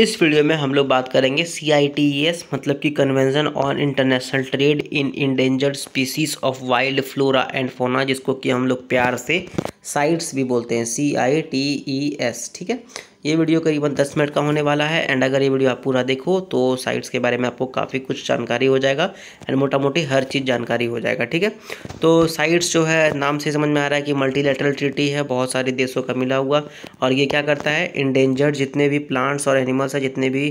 इस वीडियो में हम लोग बात करेंगे सी आई टी एस मतलब कि convention on international trade in endangered species of wild flora and fauna जिसको कि हम लोग प्यार से साइट्स भी बोलते हैं सी आई टी ई एस ठीक है ये वीडियो करीबन 10 मिनट का होने वाला है एंड अगर ये वीडियो आप पूरा देखो तो साइट्स के बारे में आपको काफ़ी कुछ जानकारी हो जाएगा एंड मोटा मोटी हर चीज़ जानकारी हो जाएगा ठीक है तो साइट्स जो है नाम से समझ में आ रहा है कि मल्टीलेटरल ट्रिटी है बहुत सारे देशों का मिला हुआ और ये क्या करता है इंडेंजर्ड जितने भी प्लांट्स और एनिमल्स हैं जितने भी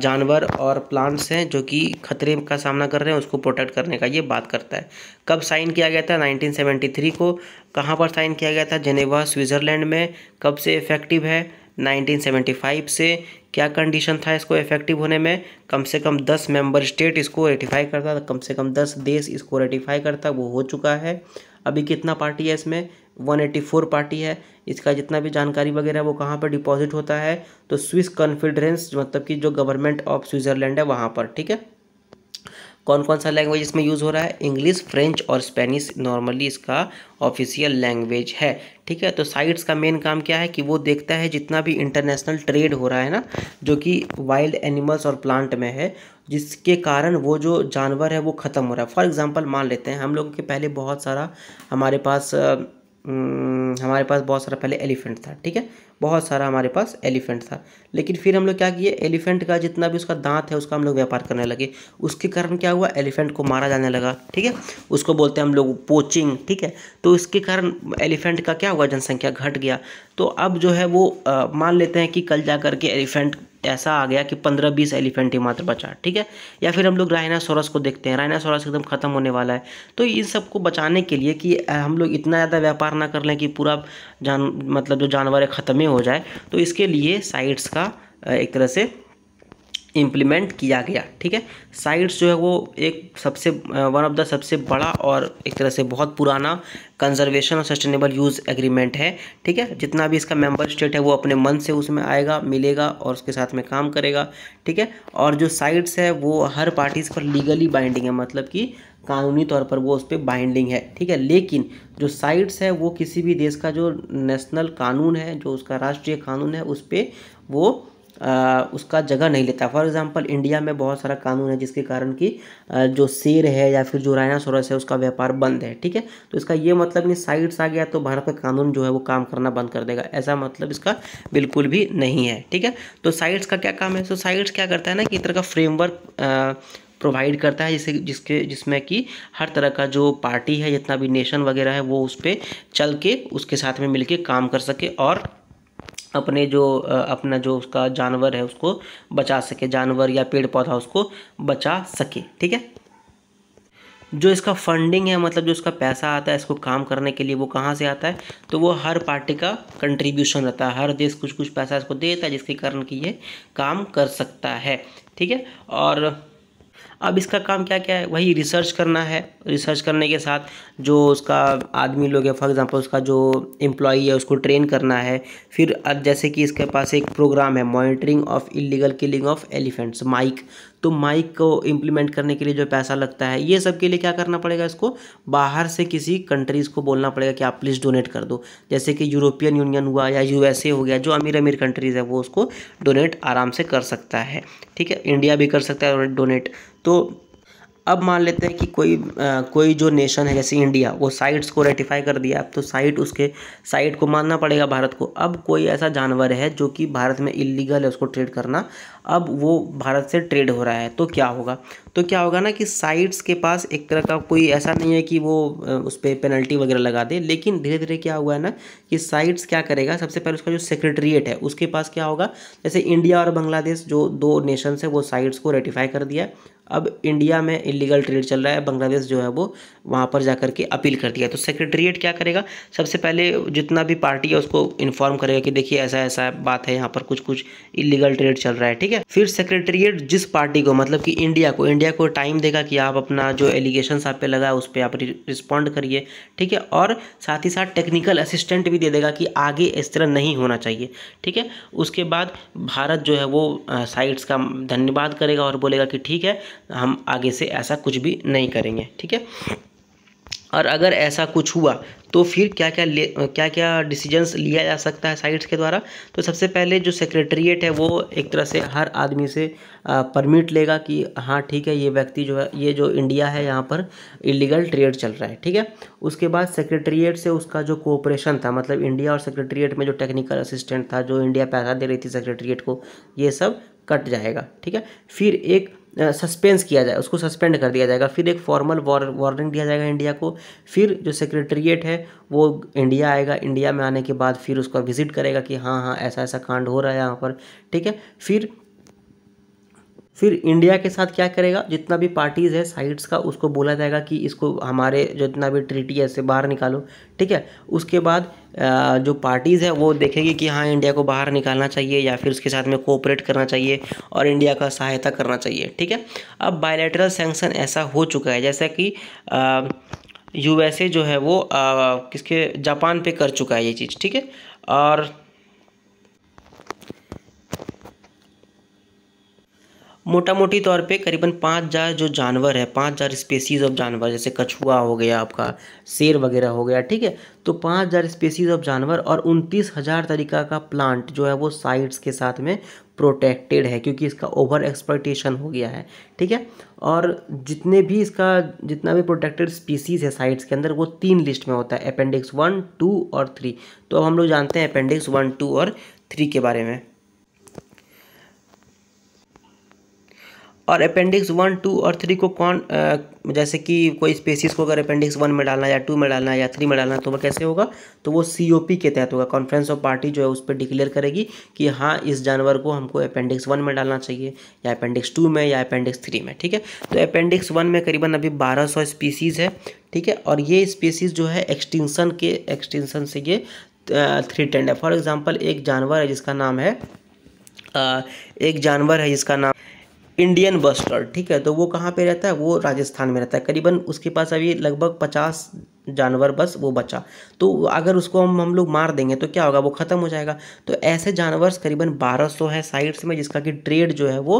जानवर और प्लांट्स हैं जो कि खतरे का सामना कर रहे हैं उसको प्रोटेक्ट करने का ये बात करता है कब साइन किया गया था 1973 को कहाँ पर साइन किया गया था जेनेवा स्विट्ज़रलैंड में कब से इफ़ेक्टिव है 1975 से क्या कंडीशन था इसको इफेक्टिव होने में कम से कम दस मेंबर स्टेट इसको रेटिफाई करता था कम से कम दस देश इसको रेटिफाई करता वो हो चुका है अभी कितना पार्टी है इसमें 184 पार्टी है इसका जितना भी जानकारी वगैरह वो कहाँ पर डिपॉजिट होता है तो स्विस कॉन्फिडरेंस मतलब कि जो गवर्नमेंट ऑफ स्विट्ज़रलैंड है वहाँ पर ठीक है कौन कौन सा लैंग्वेज इसमें यूज़ हो रहा है इंग्लिश फ्रेंच और स्पेनिश नॉर्मली इसका ऑफिशियल लैंग्वेज है ठीक है तो साइट्स का मेन काम क्या है कि वो देखता है जितना भी इंटरनेशनल ट्रेड हो रहा है ना जो कि वाइल्ड एनिमल्स और प्लांट में है जिसके कारण वो जो जानवर है वो ख़त्म हो रहा है फॉर एग्ज़ाम्पल मान लेते हैं हम लोगों के पहले बहुत सारा हमारे पास हम्म, हमारे पास बहुत सारा पहले एलिफेंट था ठीक है बहुत सारा हमारे पास एलिफेंट था लेकिन फिर हम लोग क्या किए एलिफेंट का जितना भी उसका दांत है उसका हम लोग व्यापार करने लगे उसके कारण क्या हुआ एलिफेंट को मारा जाने लगा ठीक है उसको बोलते हैं हम लोग पोचिंग ठीक है तो इसके कारण एलिफेंट का क्या हुआ जनसंख्या घट गया तो अब जो है वो मान लेते हैं कि कल जा करके एलिफेंट ऐसा आ गया कि पंद्रह बीस एलिफेंट ही मात्र बचा ठीक है या फिर हम लोग राइनासोरस को देखते हैं राइनासोरस एकदम ख़त्म होने वाला है तो इन सबको बचाने के लिए कि हम लोग इतना ज़्यादा व्यापार ना कर लें कि पूरा जान मतलब जो जानवर है ख़त्म ही हो जाए तो इसके लिए साइट्स का एक तरह से इम्प्लीमेंट किया गया ठीक है साइट्स जो है वो एक सबसे वन ऑफ द सबसे बड़ा और एक तरह से बहुत पुराना कंजर्वेशन और सस्टेनेबल यूज़ एग्रीमेंट है ठीक है जितना भी इसका मेंबर स्टेट है वो अपने मन से उसमें आएगा मिलेगा और उसके साथ में काम करेगा ठीक है और जो साइट्स है वो हर पार्टीज़ पर लीगली बाइंडिंग है मतलब कि कानूनी तौर पर वो उस पर बाइंडिंग है ठीक है लेकिन जो साइट्स है वो किसी भी देश का जो नेशनल कानून है जो उसका राष्ट्रीय कानून है उस पर वो आ, उसका जगह नहीं लेता फॉर एग्जांपल इंडिया में बहुत सारा कानून है जिसके कारण कि जो शेर है या फिर जो रायना सोरस है उसका व्यापार बंद है ठीक है तो इसका ये मतलब नहीं साइड्स आ गया तो भारत का कानून जो है वो काम करना बंद कर देगा ऐसा मतलब इसका बिल्कुल भी नहीं है ठीक है तो साइड्स का क्या काम है तो साइड्स क्या करता है ना कि तरह का फ्रेमवर्क प्रोवाइड करता है जिससे जिसके जिसमें कि हर तरह का जो पार्टी है जितना भी नेशन वगैरह है वो उस पर चल के उसके साथ में मिल काम कर सके और अपने जो अपना जो उसका जानवर है उसको बचा सके जानवर या पेड़ पौधा उसको बचा सके ठीक है जो इसका फंडिंग है मतलब जो इसका पैसा आता है इसको काम करने के लिए वो कहाँ से आता है तो वो हर पार्टी का कंट्रीब्यूशन रहता है हर देश कुछ कुछ पैसा इसको देता है जिसके कारण कि ये काम कर सकता है ठीक है और अब इसका काम क्या क्या है वही रिसर्च करना है रिसर्च करने के साथ जो उसका आदमी लोग है फॉर एग्ज़ाम्पल उसका जो एम्प्लॉई है उसको ट्रेन करना है फिर जैसे कि इसके पास एक प्रोग्राम है monitoring of illegal killing of elephants MIKE तो माइक को इम्प्लीमेंट करने के लिए जो पैसा लगता है ये सब के लिए क्या करना पड़ेगा इसको बाहर से किसी कंट्रीज़ को बोलना पड़ेगा कि आप प्लीज़ डोनेट कर दो जैसे कि यूरोपियन यूनियन हुआ या यूएसए हो गया जो अमीर अमीर कंट्रीज़ है वो उसको डोनेट आराम से कर सकता है ठीक है इंडिया भी कर सकता है डोनेट तो अब मान लेते हैं कि कोई आ, कोई जो नेशन है जैसे इंडिया वो साइट्स को रेटिफाई कर दिया अब तो साइट उसके साइट को मानना पड़ेगा भारत को अब कोई ऐसा जानवर है जो कि भारत में इलीगल है उसको ट्रेड करना अब वो भारत से ट्रेड हो रहा है तो क्या होगा तो क्या होगा ना कि साइट्स के पास एक तरह का कोई ऐसा नहीं है कि वो उस पर पे पेनल्टी वगैरह लगा दे लेकिन धीरे धीरे क्या हुआ है ना कि साइट्स क्या करेगा सबसे पहले उसका जो सेक्रेटरीट है उसके पास क्या होगा जैसे इंडिया और बांग्लादेश जो दो नेशंस है वो साइट्स को रेटिफाई कर दिया अब इंडिया में इलीगल ट्रेड चल रहा है बांग्लादेश जो है वो वहाँ पर जा करके अपील कर दिया तो सेक्रेटरीट क्या करेगा सबसे पहले जितना भी पार्टी है उसको इन्फॉर्म करेगा कि देखिए ऐसा ऐसा बात है यहाँ पर कुछ कुछ इलीगल ट्रेड चल रहा है ठीक ठीक है फिर सेक्रेटरीट जिस पार्टी को मतलब कि इंडिया को इंडिया को टाइम देगा कि आप अपना जो एलिगेशन आप पे लगा उस पर आप रिस्पॉन्ड करिए ठीक है और साथ ही साथ टेक्निकल असिस्टेंट भी दे देगा कि आगे इस तरह नहीं होना चाहिए ठीक है उसके बाद भारत जो है वो साइट्स का धन्यवाद करेगा और बोलेगा कि ठीक है हम आगे से ऐसा कुछ भी नहीं करेंगे ठीक है और अगर ऐसा कुछ हुआ तो फिर क्या क्या ले क्या क्या डिसीजंस लिया जा सकता है साइट्स के द्वारा तो सबसे पहले जो सेक्रेटरीट है वो एक तरह से हर आदमी से परमिट लेगा कि हाँ ठीक है ये व्यक्ति जो है ये जो इंडिया है यहाँ पर इलीगल ट्रेड चल रहा है ठीक है उसके बाद सेक्रेटरीट से उसका जो कोऑपरेशन था मतलब इंडिया और सेक्रेटरीट में जो टेक्निकल असिस्टेंट था जो इंडिया पैसा दे रही थी सेक्रेटरीट को ये सब कट जाएगा ठीक है फिर एक सस्पेंस किया जाए उसको सस्पेंड कर दिया जाएगा फिर एक फॉर्मल वार्निंग दिया जाएगा इंडिया को फिर जो सेक्रेटरीट है वो इंडिया आएगा इंडिया में आने के बाद फिर उसका विजिट करेगा कि हाँ हाँ ऐसा ऐसा कांड हो रहा है यहाँ पर ठीक है फिर फिर इंडिया के साथ क्या करेगा जितना भी पार्टीज़ है साइड्स का उसको बोला जाएगा कि इसको हमारे जितना भी ट्रीटी है इससे बाहर निकालो ठीक है उसके बाद जो पार्टीज़ है वो देखेगी कि हाँ इंडिया को बाहर निकालना चाहिए या फिर उसके साथ में कोऑपरेट करना चाहिए और इंडिया का सहायता करना चाहिए ठीक है अब बायोलेटरल सेंक्शन ऐसा हो चुका है जैसा कि यूएसए जो है वो आ, किसके जापान पे कर चुका है ये चीज़ ठीक है और मोटा मोटी तौर पे करीबन पाँच हज़ार जो जानवर है पाँच हज़ार स्पेसीज़ ऑफ जानवर जैसे कछुआ हो गया आपका शेर वगैरह हो गया ठीक है तो पाँच हज़ार स्पेसीज़ ऑफ जानवर और उनतीस हज़ार तरीका का प्लांट जो है वो साइट्स के साथ में प्रोटेक्टेड है क्योंकि इसका ओवर एक्सपर्टेशन हो गया है ठीक है और जितने भी इसका जितना भी प्रोटेक्टेड स्पीसीज़ है साइट्स के अंदर वो तीन लिस्ट में होता है अपेंडिक्स वन टू और थ्री तो अब हम लोग जानते हैं अपेंडिक्स वन टू और थ्री के बारे में और अपेंडिक्स वन टू और थ्री को कौन आ, जैसे कि कोई स्पेसिस को अगर अपेंडिक्स वन में डालना या टू में डालना या थ्री में डालना तो वह कैसे होगा तो वो सी के तहत होगा कॉन्फ्रेंस ऑफ पार्टी जो है उस पर डिक्लेयर करेगी कि हाँ इस जानवर को हमको अपेंडिक्स वन में डालना चाहिए या अपेंडिक्स टू में या अपेंडिक्स थ्री में ठीक है तो अपेंडिक्स वन में करीबन अभी बारह सौ स्पीसीज़ है ठीक है और ये स्पीसीज़ जो है एक्सटिंक्शन के एक्सटेंशन से ये थ्री टेंड है फॉर एग्जाम्पल एक जानवर है जिसका नाम है एक जानवर है जिसका नाम इंडियन बस्टर्ड ठीक है तो वो कहाँ पे रहता है वो राजस्थान में रहता है करीबन उसके पास अभी लगभग पचास जानवर बस वो बचा तो अगर उसको हम हम लोग मार देंगे तो क्या होगा वो ख़त्म हो जाएगा तो ऐसे जानवर करीबन 1200 है साइड्स में जिसका कि ट्रेड जो है वो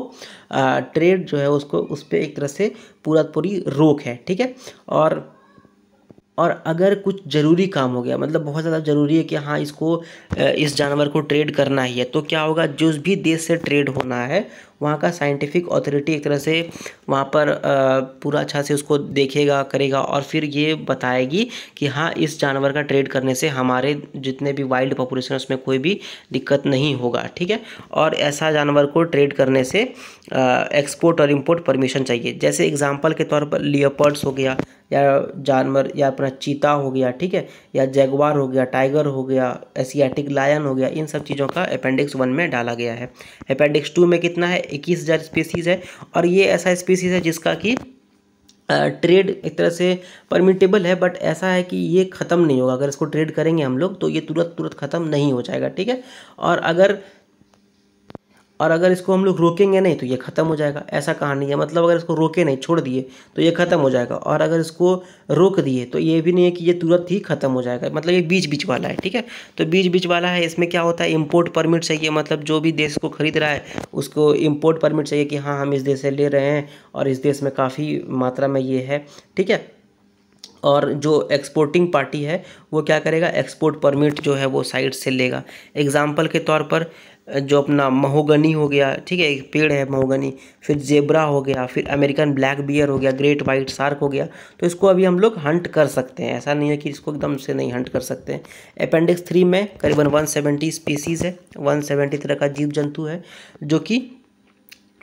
आ, ट्रेड जो है उसको उस पर एक तरह से पूरा पूरी रोक है ठीक है और और अगर कुछ ज़रूरी काम हो गया मतलब बहुत ज़्यादा ज़रूरी है कि हाँ इसको इस जानवर को ट्रेड करना ही है तो क्या होगा जिस भी देश से ट्रेड होना है वहाँ का साइंटिफिक अथॉरिटी एक तरह से वहाँ पर पूरा अच्छा से उसको देखेगा करेगा और फिर ये बताएगी कि हाँ इस जानवर का ट्रेड करने से हमारे जितने भी वाइल्ड पॉपुलेशन उसमें कोई भी दिक्कत नहीं होगा ठीक है और ऐसा जानवर को ट्रेड करने से एक्सपोर्ट और इम्पोर्ट परमिशन चाहिए जैसे एग्जाम्पल के तौर पर लियोपर्ड्स हो गया या जानवर या अपना चीता हो गया ठीक है या जगवार हो गया टाइगर हो गया एशियाटिक लायन हो गया इन सब चीज़ों का अपेंडिक्स वन में डाला गया है अपेंडिक्स टू में कितना है इक्कीस हज़ार स्पीसीज़ है और ये ऐसा स्पीसीज़ है जिसका कि ट्रेड एक तरह से परमिटेबल है बट ऐसा है कि ये ख़त्म नहीं होगा अगर इसको ट्रेड करेंगे हम लोग तो ये तुरंत तुरंत ख़त्म नहीं हो जाएगा ठीक है और अगर और अगर इसको हम लोग रोकेंगे नहीं तो ये ख़त्म हो जाएगा ऐसा कहानी है मतलब अगर इसको रोके नहीं छोड़ दिए तो ये ख़त्म हो जाएगा और अगर इसको रोक दिए तो ये भी नहीं है कि ये तुरंत ही ख़त्म हो जाएगा मतलब ये बीच बीच वाला है ठीक है तो बीच बीच वाला है इसमें क्या होता है इम्पोर्ट परमिट चाहिए मतलब जो भी देश को ख़रीद रहा है उसको इम्पोर्ट परमिट चाहिए कि हाँ हम इस देश से ले रहे हैं और इस देश में काफ़ी मात्रा में ये है ठीक है और जो एक्सपोर्टिंग पार्टी है वो क्या करेगा एक्सपोर्ट परमिट जो है वो साइड से लेगा एग्ज़ाम्पल के तौर पर जो अपना महोगनी हो गया ठीक है एक पेड़ है महोगनी फिर जेबरा हो गया फिर अमेरिकन ब्लैक बियर हो गया ग्रेट वाइट शार्क हो गया तो इसको अभी हम लोग हंट कर सकते हैं ऐसा नहीं है कि इसको एकदम से नहीं हंट कर सकते हैं अपेंडिक्स थ्री में करीबन 170 स्पीसीज़ है 170 तरह का जीव जंतु है जो कि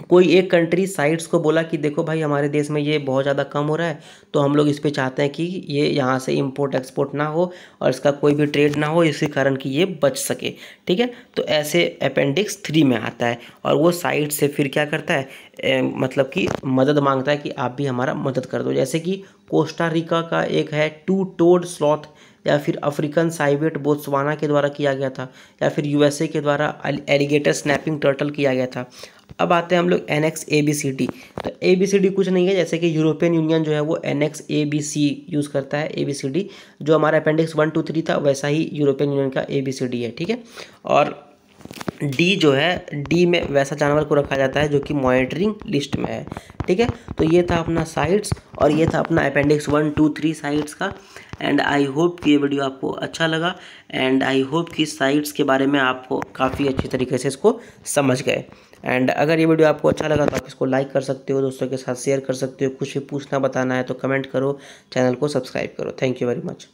कोई एक कंट्री साइट्स को बोला कि देखो भाई हमारे देश में ये बहुत ज़्यादा कम हो रहा है तो हम लोग इस पर चाहते हैं कि ये यहाँ से इम्पोर्ट एक्सपोर्ट ना हो और इसका कोई भी ट्रेड ना हो इसी कारण कि ये बच सके ठीक है तो ऐसे अपेंडिक्स थ्री में आता है और वो साइड से फिर क्या करता है ए, मतलब कि मदद मांगता है कि आप भी हमारा मदद कर दो जैसे कि कोस्टा रिका का एक है टू टोड स्लॉथ या फिर अफ्रीकन साइवेट बोत्सवाना के द्वारा किया गया था या फिर यूएसए के द्वारा एलिगेटर स्नैपिंग टर्टल किया गया था अब आते हैं हम लोग annex A B C D तो ए बी सी डी कुछ नहीं है जैसे कि यूरोपियन यूनियन जो है वो annex A B C use करता है ए बी सी डी जो हमारा अपेंडिक्स वन टू थ्री था वैसा ही यूरोपियन यूनियन का ए बी सी डी है ठीक है और डी जो है डी में वैसा जानवर को रखा जाता है जो कि मॉनिटरिंग लिस्ट में है ठीक है तो ये था अपना साइट्स और ये था अपना appendix one two three CITES का एंड आई होप कि ये वीडियो आपको अच्छा लगा एंड आई होप कि साइट्स के बारे में आपको काफ़ी अच्छी तरीके से इसको समझ गए एंड अगर ये वीडियो आपको अच्छा लगा तो आप इसको लाइक कर सकते हो दोस्तों के साथ शेयर कर सकते हो कुछ भी पूछना बताना है तो कमेंट करो चैनल को सब्सक्राइब करो थैंक यू वेरी मच